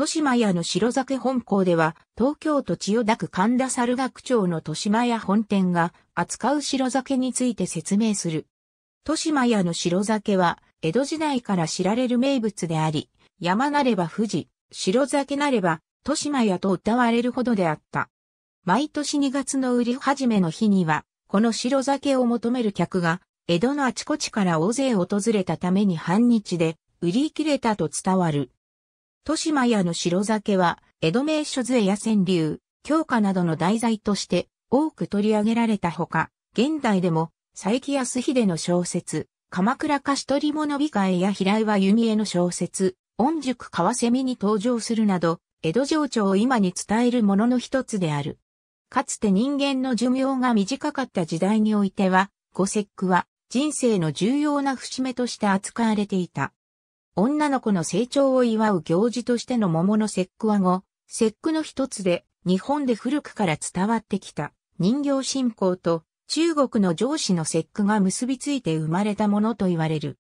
豊島屋の白酒本校では、東京都千代田区神田猿楽町の豊島屋本店が扱う白酒について説明する。豊島屋の白酒は、江戸時代から知られる名物であり、山なれば富士、白酒なれば、豊島屋と歌われるほどであった。毎年2月の売り始めの日には、この白酒を求める客が、江戸のあちこちから大勢訪れたために半日で売り切れたと伝わる。豊島屋の白酒は、江戸名所杖や川柳、強化などの題材として多く取り上げられたほか、現代でも、佐伯康秀の小説、鎌倉菓子取り物美会や平岩弓江の小説、御塾川蝉に登場するなど、江戸情緒を今に伝えるものの一つである。かつて人間の寿命が短かった時代においては、五節句は人生の重要な節目として扱われていた。女の子の成長を祝う行事としての桃の節句は後、節句の一つで、日本で古くから伝わってきた人形信仰と中国の上司の節句が結びついて生まれたものと言われる。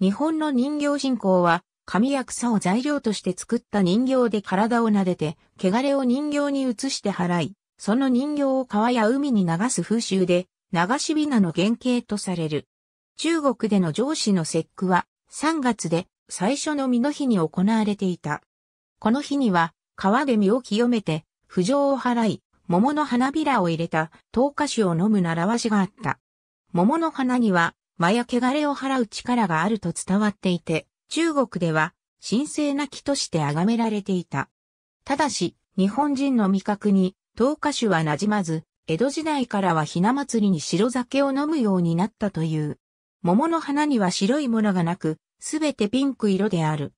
日本の人形信仰は、紙や草を材料として作った人形で体を撫でて、汚れを人形に移して払い、その人形を川や海に流す風習で、流しびなの原型とされる。中国での上司の節句は、3月で最初の身の日に行われていた。この日には、川で身を清めて、不上を払い、桃の花びらを入れた、糖菓子を飲む習わしがあった。桃の花には、魔や汚れを払う力があると伝わっていて、中国では、神聖な木として崇められていた。ただし、日本人の味覚に、糖菓子は馴染まず、江戸時代からはひな祭りに白酒を飲むようになったという。桃の花には白いものがなく、すべてピンク色である。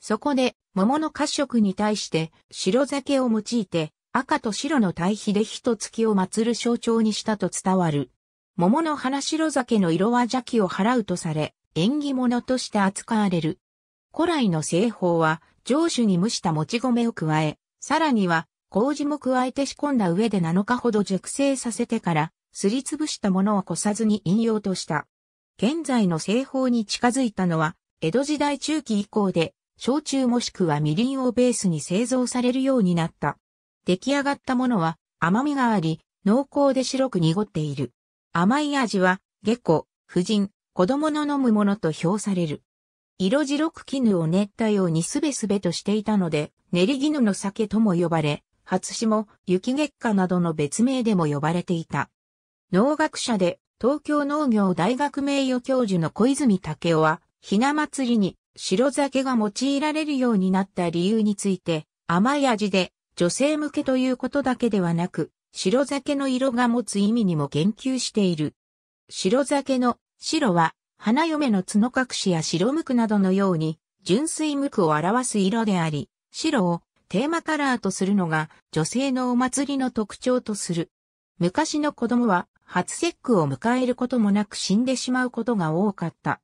そこで、桃の褐色に対して白酒を用いて赤と白の対比で火月を祀る象徴にしたと伝わる。桃の花白酒の色は邪気を払うとされ、縁起物として扱われる。古来の製法は、上手に蒸したもち米を加え、さらには、麹も加えて仕込んだ上で7日ほど熟成させてから、すりつぶしたものをこさずに引用とした。現在の製法に近づいたのは、江戸時代中期以降で、焼酎もしくはみりんをベースに製造されるようになった。出来上がったものは甘みがあり、濃厚で白く濁っている。甘い味は、下戸、婦人、子供の飲むものと評される。色白く絹を練ったようにすべすべとしていたので、練り絹の酒とも呼ばれ、初霜、雪月花などの別名でも呼ばれていた。農学者で、東京農業大学名誉教授の小泉武夫は、ひな祭りに白酒が用いられるようになった理由について、甘い味で女性向けということだけではなく、白酒の色が持つ意味にも言及している。白酒の白は花嫁の角隠しや白無垢などのように純粋無垢を表す色であり、白をテーマカラーとするのが女性のお祭りの特徴とする。昔の子供は初節句を迎えることもなく死んでしまうことが多かった。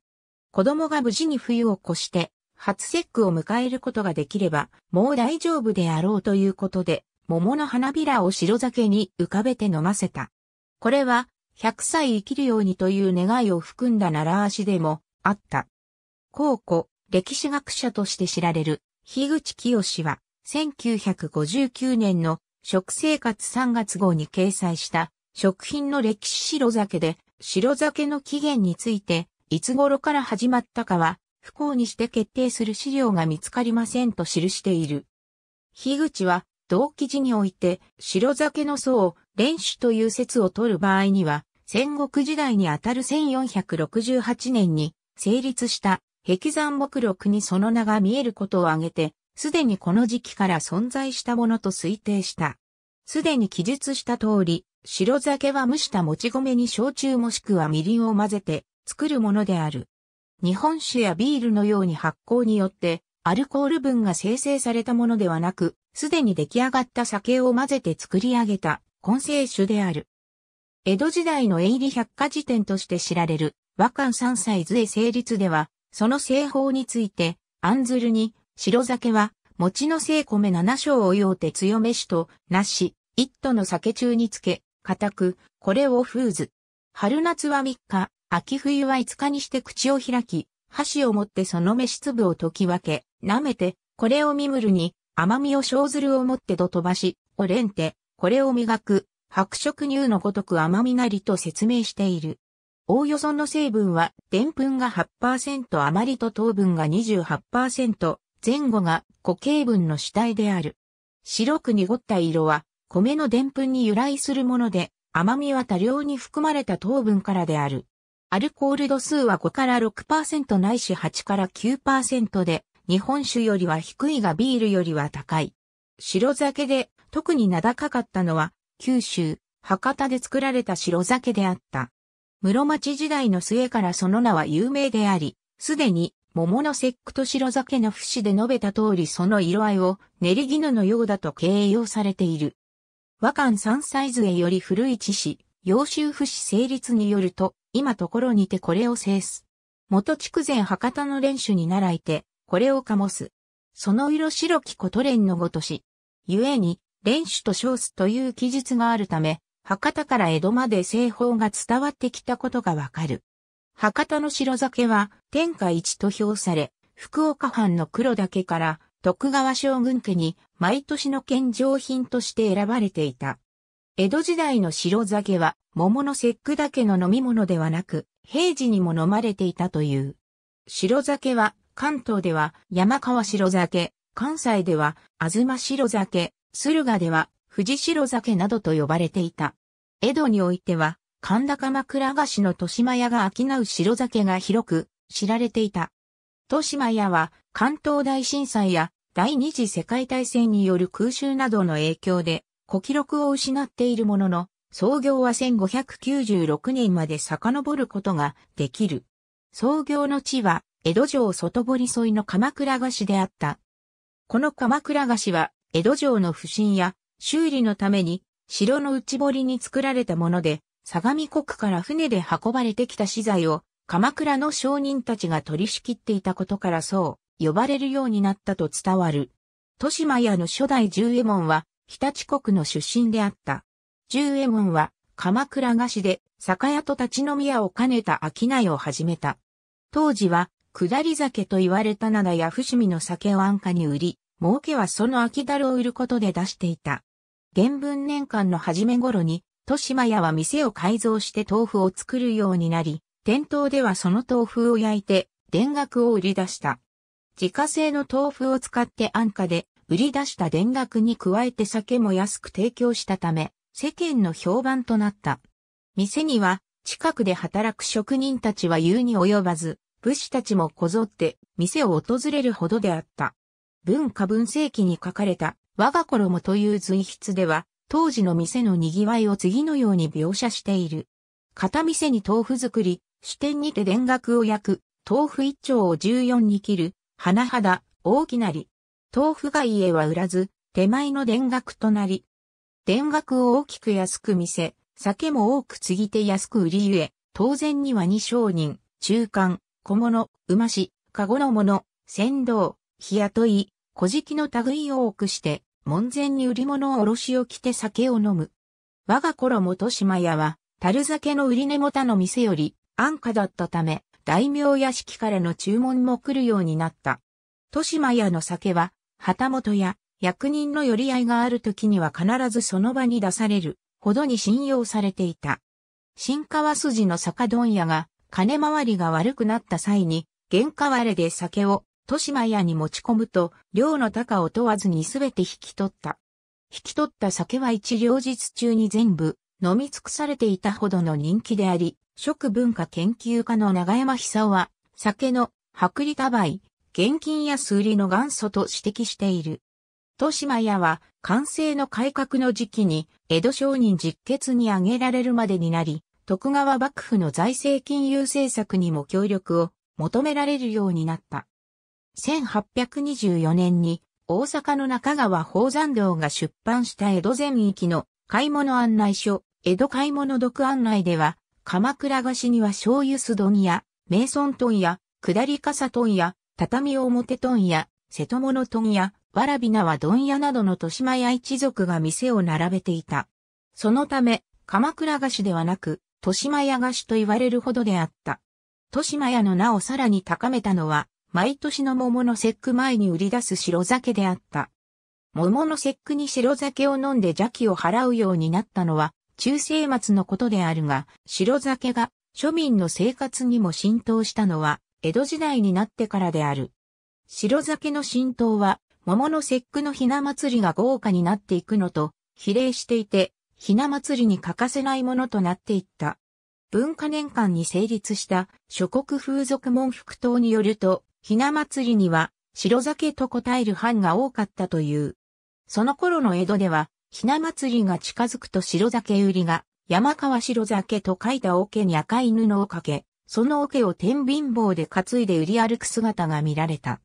子供が無事に冬を越して、初節句を迎えることができれば、もう大丈夫であろうということで、桃の花びらを白酒に浮かべて飲ませた。これは、100歳生きるようにという願いを含んだ習わしでもあった。高古、歴史学者として知られる、樋口清は、1959年の食生活3月号に掲載した食品の歴史白酒で白酒の起源についていつ頃から始まったかは、不幸にして決定する資料が見つかりませんと記している。樋口は、同記事において、白酒の層を連酒という説を取る場合には、戦国時代にあたる1468年に成立した壁山目録にその名が見えることを挙げて、すでにこの時期から存在したものと推定した。すでに記述した通り、白酒は蒸したもち米に焼酎もしくはみりんを混ぜて、作るものである。日本酒やビールのように発酵によってアルコール分が生成されたものではなく、すでに出来上がった酒を混ぜて作り上げた混成酒である。江戸時代の営利百科事典として知られる和漢三歳図へ成立では、その製法について、案ずるに、白酒は、餅の精米七章を用て強めしと、なし、一斗の酒中につけ、固く、これを封ず。春夏は3日、秋冬は5日にして口を開き、箸を持ってその飯粒を溶き分け、舐めて、これをミむるに、甘みを生ずるを持ってど飛ばし、おれんて、これを磨く、白色乳のごとく甘みなりと説明している。おおよその成分は、でんぷんが8%余りと糖分が28%、前後が固形分の主体である。白く濁った色は、米のでんぷんに由来するもので、甘みは多量に含まれた糖分からである。アルコール度数は5から6%ないし8から9%で、日本酒よりは低いがビールよりは高い。白酒で特に名高かったのは、九州、博多で作られた白酒であった。室町時代の末からその名は有名であり、すでに桃の節句と白酒の節で述べた通りその色合いを練り絹のようだと形容されている。和漢三歳杖より古い知史、洋州節成立によると、今ところにてこれを制す。元筑前博多の連手に習いて、これを醸す。その色白きこと連のごとし。ゆえに、連手と称すという記述があるため、博多から江戸まで製法が伝わってきたことがわかる。博多の白酒は天下一と評され、福岡藩の黒岳から徳川将軍家に毎年の献上品として選ばれていた。江戸時代の白酒は桃の節句だけの飲み物ではなく、平時にも飲まれていたという。白酒は関東では山川白酒、関西では東白酒、駿河では富士白酒などと呼ばれていた。江戸においては神田鎌倉菓子の豊島屋が商う白酒が広く知られていた。豊島屋は関東大震災や第二次世界大戦による空襲などの影響で古記録を失っているものの、創業は1596年まで遡ることができる。創業の地は、江戸城外堀沿いの鎌倉菓子であった。この鎌倉菓子は、江戸城の不審や修理のために、城の内堀に作られたもので、相模国から船で運ばれてきた資材を、鎌倉の商人たちが取り仕切っていたことからそう、呼ばれるようになったと伝わる。豊島屋の初代十右衛門は、日立国の出身であった。十右衛門は、鎌倉菓子で、酒屋と立ち飲み屋を兼ねた商いを始めた。当時は、下り酒と言われた灘や伏見の酒を安価に売り、儲けはその秋樽を売ることで出していた。元文年間の初め頃に、豊島屋は店を改造して豆腐を作るようになり、店頭ではその豆腐を焼いて、田楽を売り出した。自家製の豆腐を使って安価で売り出した田楽に加えて酒も安く提供したため、世間の評判となった。店には、近くで働く職人たちは言うに及ばず、武士たちもこぞって店を訪れるほどであった。文化文世紀に書かれた我が衣という随筆では、当時の店の賑わいを次のように描写している。片店に豆腐作り、支店にて田楽を焼く、豆腐一丁を14に切る、花肌、大きなり、豆腐街へは売らず、手前の田楽となり、田楽を大きく安く見せ、酒も多く継ぎて安く売りゆえ、当然には二商人、中間、小物、馬し、籠の物、船頭、日雇い、小敷の類を多くして、門前に売り物を卸を着て酒を飲む。我が頃元島屋は、樽酒の売り根元の店より安価だったため、大名屋敷からの注文も来るようになった。豊島屋の酒は、旗本や役人の寄り合いがある時には必ずその場に出されるほどに信用されていた。新川筋の酒問屋が金回りが悪くなった際に原価割れで酒を豊島屋に持ち込むと量の高を問わずにすべて引き取った。引き取った酒は一両日中に全部飲み尽くされていたほどの人気であり、食文化研究家の長山久夫は酒の薄利多売、現金安売りの元祖と指摘している。豊島屋は、完成の改革の時期に、江戸商人実決に挙げられるまでになり、徳川幕府の財政金融政策にも協力を求められるようになった。1824年に大阪の中川宝山堂が出版した江戸全域の買い物案内書、江戸買い物読案内では、鎌倉菓子には醤油酢丼や、名村豚や、下り笠豚や、畳表問屋、瀬戸物問屋、わらびなは問屋などの豊島屋一族が店を並べていた。そのため、鎌倉菓子ではなく、豊島屋菓子と言われるほどであった。豊島屋の名をさらに高めたのは、毎年の桃の節句前に売り出す白酒であった。桃の節句に白酒を飲んで邪気を払うようになったのは、中世末のことであるが、白酒が庶民の生活にも浸透したのは、江戸時代になってからである。白酒の浸透は、桃の節句のひな祭りが豪華になっていくのと、比例していて、ひな祭りに欠かせないものとなっていった。文化年間に成立した諸国風俗文服等によると、ひな祭りには白酒と答える藩が多かったという。その頃の江戸では、ひな祭りが近づくと白酒売りが、山川白酒と書いた桶に赤い布をかけ、その桶を天秤棒で担いで売り歩く姿が見られた。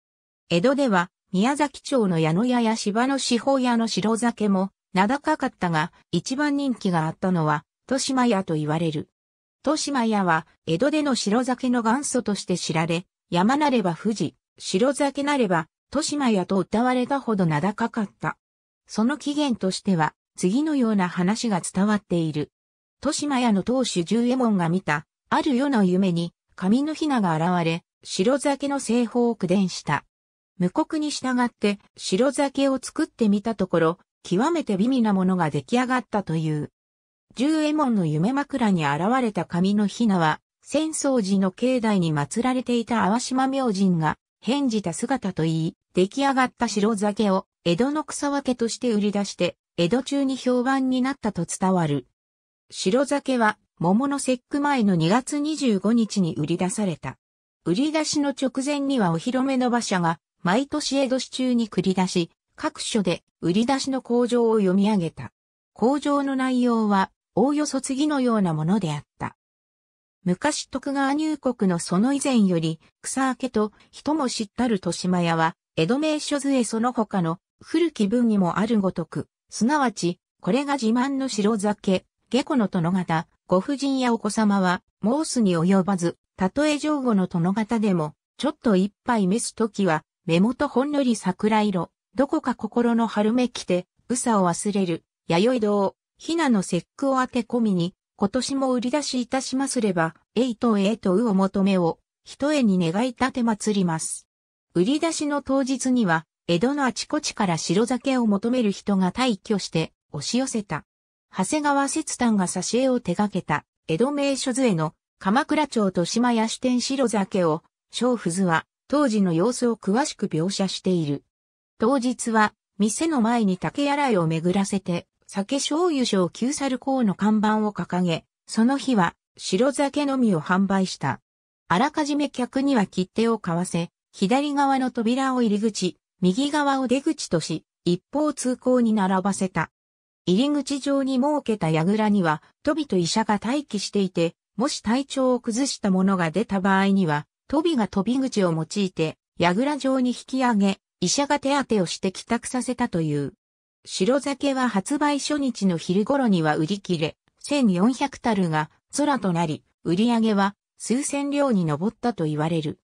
江戸では、宮崎町の矢野屋や芝の四方屋の白酒も、名高かったが、一番人気があったのは、豊島屋と言われる。豊島屋は、江戸での白酒の元祖として知られ、山なれば富士、白酒なれば、豊島屋と歌われたほど名高かった。その起源としては、次のような話が伝わっている。豊島屋の当主十右衛門が見た、ある夜の夢に、神のひなが現れ、白酒の製法を苦伝した。無国に従って白酒を作ってみたところ、極めて美味なものが出来上がったという。十右衛門の夢枕に現れた神のひなは、浅草寺の境内に祀られていた淡島明神が変じた姿といい、出来上がった白酒を江戸の草分けとして売り出して、江戸中に評判になったと伝わる。白酒は桃の節句前の2月25日に売り出された。売り出しの直前にはお披露目の馬車が毎年江戸市中に繰り出し、各所で売り出しの工場を読み上げた。工場の内容は、おおよそ次のようなものであった。昔徳川入国のその以前より、草明けと人も知ったる豊島屋は、江戸名所図へその他の古き文にもあるごとく、すなわち、これが自慢の白酒、下戸の殿方、ご婦人やお子様は、申すに及ばず、たとえ上後の殿方でも、ちょっと一杯召すときは、目元ほんのり桜色、どこか心の春めきて、うさを忘れる、弥生堂、ひなの節句を当て込みに、今年も売り出しいたしますれば、えいとえいとうを求めを、ひとえに願い立て祭ります。売り出しの当日には、江戸のあちこちから白酒を求める人が退去して、押し寄せた。長谷川節丹が挿絵を手掛けた、江戸名所図への鎌倉町と島屋支店白酒を、小布図は当時の様子を詳しく描写している。当日は、店の前に竹洗いを巡らせて、酒醤油賞旧猿港の看板を掲げ、その日は白酒のみを販売した。あらかじめ客には切手を買わせ、左側の扉を入り口、右側を出口とし、一方通行に並ばせた。入り口上に設けた櫓には、飛びと医者が待機していて、もし体調を崩した者が出た場合には、飛びが飛び口を用いて、櫓上に引き上げ、医者が手当てをして帰宅させたという。白酒は発売初日の昼頃には売り切れ、1400樽が空となり、売り上げは数千両に上ったと言われる。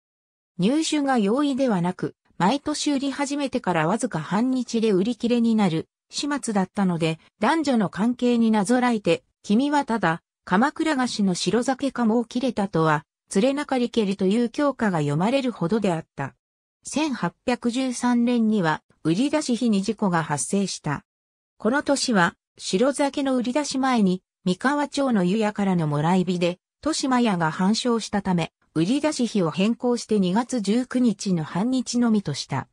入手が容易ではなく、毎年売り始めてからわずか半日で売り切れになる始末だったので、男女の関係になぞらえて、君はただ、鎌倉菓子の白酒かもを切れたとは、連れなかりけりという教科が読まれるほどであった。1813年には、売り出し日に事故が発生した。この年は、白酒の売り出し前に、三河町の湯屋からのもらい火で、豊島屋が反証したため、売り出し日を変更して2月19日の半日のみとした。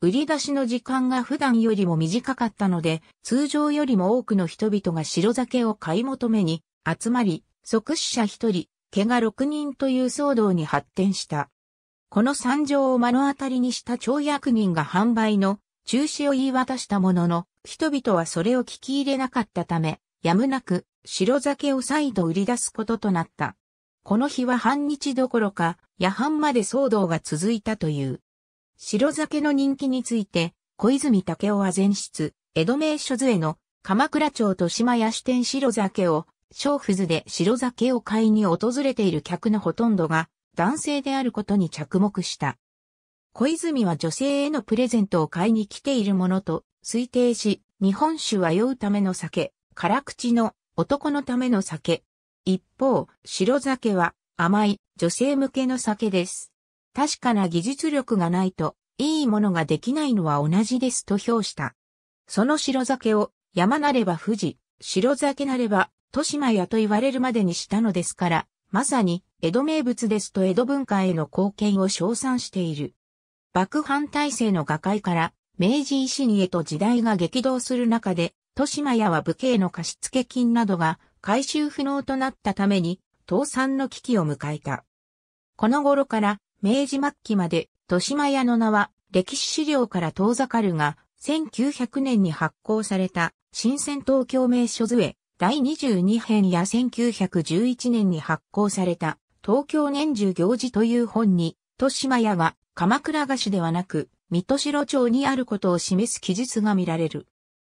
売り出しの時間が普段よりも短かったので、通常よりも多くの人々が白酒を買い求めに集まり、即死者一人、怪我六人という騒動に発展した。この惨状を目の当たりにした町役人が販売の中止を言い渡したものの、人々はそれを聞き入れなかったため、やむなく白酒を再度売り出すこととなった。この日は半日どころか、夜半まで騒動が続いたという。白酒の人気について、小泉武雄は前室、江戸名所図への鎌倉町豊島屋支店白酒を、小富図で白酒を買いに訪れている客のほとんどが男性であることに着目した。小泉は女性へのプレゼントを買いに来ているものと推定し、日本酒は酔うための酒、辛口の男のための酒。一方、白酒は甘い女性向けの酒です。確かな技術力がないと、いいものができないのは同じですと評した。その白酒を、山なれば富士、白酒なれば、豊島屋と言われるまでにしたのですから、まさに、江戸名物ですと江戸文化への貢献を称賛している。幕藩体制の瓦解から、明治維新へと時代が激動する中で、豊島屋は武家への貸付金などが回収不能となったために、倒産の危機を迎えた。この頃から明治末期まで豊島屋の名は歴史資料から遠ざかるが、1900年に発行された新鮮東京名所図へ第22編や1911年に発行された東京年中行事という本に、豊島屋が鎌倉菓子ではなく、水戸城町にあることを示す記述が見られる。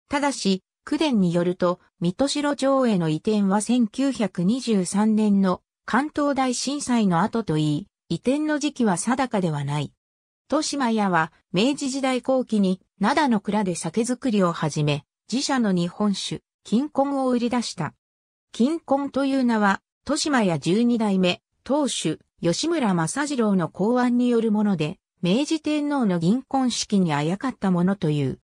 ただし、区伝によると、水戸城町への移転は1923年の関東大震災の後といい、移転の時期は定かではない。豊島屋は明治時代後期に灘の蔵で酒造りを始め、自社の日本酒、金婚を売り出した。金婚という名は、豊島屋十二代目、当主、吉村正次郎の考案によるもので、明治天皇の銀婚式にあやかったものという。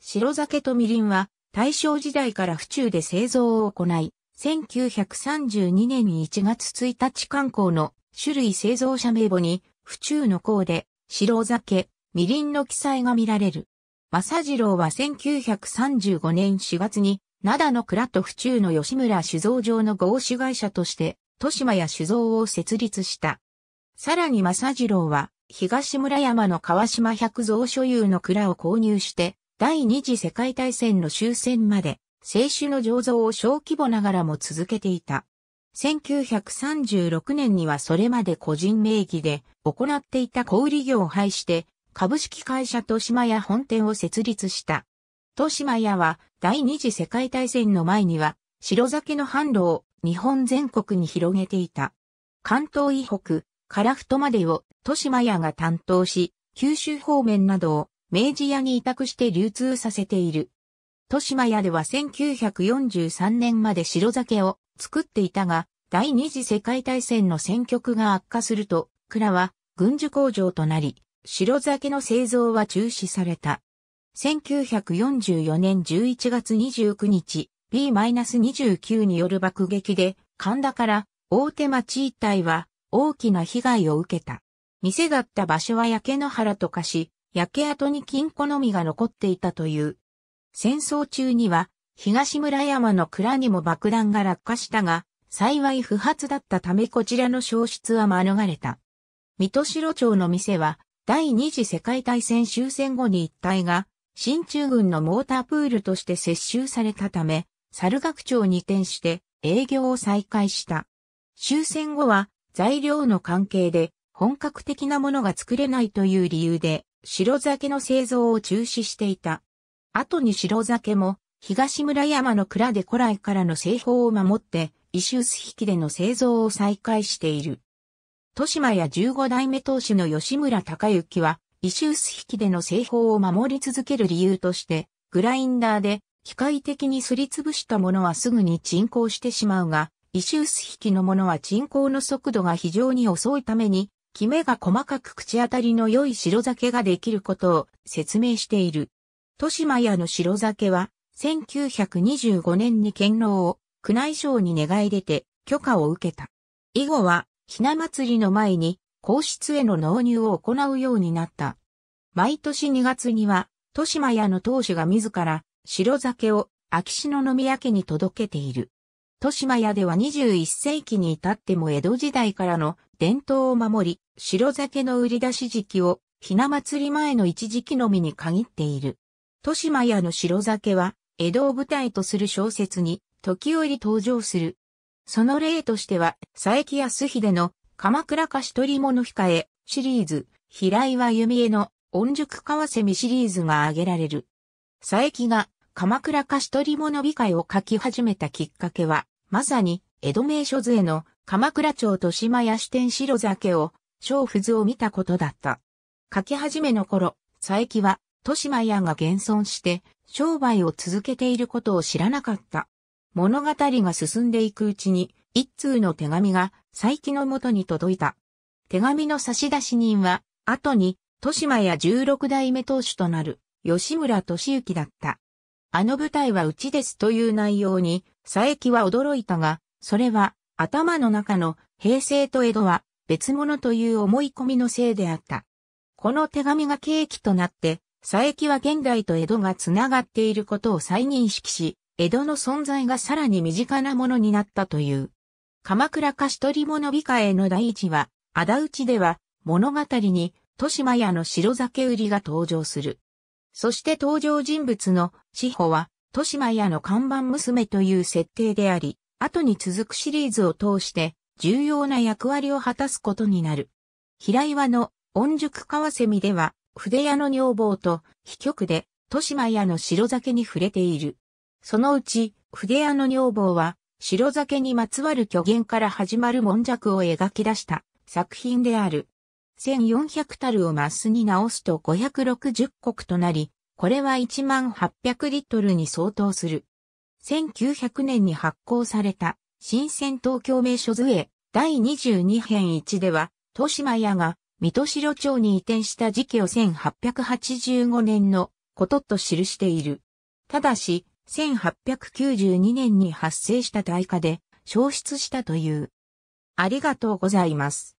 白酒とみりんは、大正時代から府中で製造を行い、1932年1月1日観光の種類製造者名簿に、府中の甲で、白酒、みりんの記載が見られる。正次郎は1935年4月に、灘の倉と府中の吉村酒造場の合資会社として、豊島屋酒造を設立した。さらに正次郎は、東村山の川島百蔵所有の蔵を購入して、第二次世界大戦の終戦まで、清酒の醸造を小規模ながらも続けていた。1936年にはそれまで個人名義で行っていた小売業を廃して、株式会社豊島屋本店を設立した。豊島屋は第二次世界大戦の前には白酒の販路を日本全国に広げていた。関東以北、樺太までを豊島屋が担当し、九州方面などを明治屋に委託して流通させている。豊島屋では1943年まで白酒を作っていたが、第二次世界大戦の戦局が悪化すると、蔵は軍需工場となり、白酒の製造は中止された。1944年11月29日、B-29 による爆撃で、神田から大手町一帯は大きな被害を受けた。店だった場所は焼け野原と化し、焼け跡に金庫のみが残っていたという。戦争中には東村山の蔵にも爆弾が落下したが、幸い不発だったためこちらの消失は免れた。水戸城町の店は、第二次世界大戦終戦後に一帯が、新中軍のモータープールとして接収されたため、猿楽町に転して営業を再開した。終戦後は材料の関係で本格的なものが作れないという理由で白酒の製造を中止していた。後に白酒も東村山の蔵で古来からの製法を守って、石臼引きでの製造を再開している。豊島や15代目当主の吉村隆之は、石臼引きでの製法を守り続ける理由として、グラインダーで機械的にすりつぶしたものはすぐに沈降してしまうが、石臼引きのものは沈降の速度が非常に遅いために、キメが細かく口当たりの良い白酒ができることを説明している。豊島屋の白酒は1925年に堅牢を宮内省に願い出て許可を受けた。以後は、ひな祭りの前に皇室への納入を行うようになった。毎年2月には、豊島屋の当主が自ら白酒を秋篠宮家に届けている。豊島屋では21世紀に至っても江戸時代からの伝統を守り、白酒の売り出し時期をひな祭り前の一時期のみに限っている。豊島屋の白酒は江戸を舞台とする小説に時折登場する。その例としては、佐伯康秀の鎌倉菓子取物控えシリーズ、平岩弓江の音熟川蝉シリーズが挙げられる。佐伯が鎌倉菓子取物控えを書き始めたきっかけは、まさに江戸名所図への鎌倉町豊島屋支店白酒を、小図を見たことだった。書き始めの頃、佐伯は豊島屋が現存して商売を続けていることを知らなかった。物語が進んでいくうちに、一通の手紙が佐伯の元に届いた。手紙の差出人は、後に、豊島や十六代目当主となる、吉村敏之だった。あの舞台はうちですという内容に、佐伯は驚いたが、それは、頭の中の平成と江戸は別物という思い込みのせいであった。この手紙が契機となって、佐伯は現代と江戸がつながっていることを再認識し、江戸の存在がさらに身近なものになったという。鎌倉貸し取り物美化への第一は、仇討ちでは物語に豊島屋の白酒売りが登場する。そして登場人物の志保は豊島屋の看板娘という設定であり、後に続くシリーズを通して重要な役割を果たすことになる。平岩の温熟川蝉では筆屋の女房と、秘局で、豊島屋の白酒に触れている。そのうち、筆屋の女房は、白酒にまつわる虚言から始まる文尺を描き出した作品である。1400たるをマスに直すと560国となり、これは1万800リットルに相当する。1900年に発行された、新鮮東京名所図へ第22編1では、豊島屋が水戸城町に移転した時期を1885年のことと記している。ただし、1892年に発生した大火で消失したという。ありがとうございます。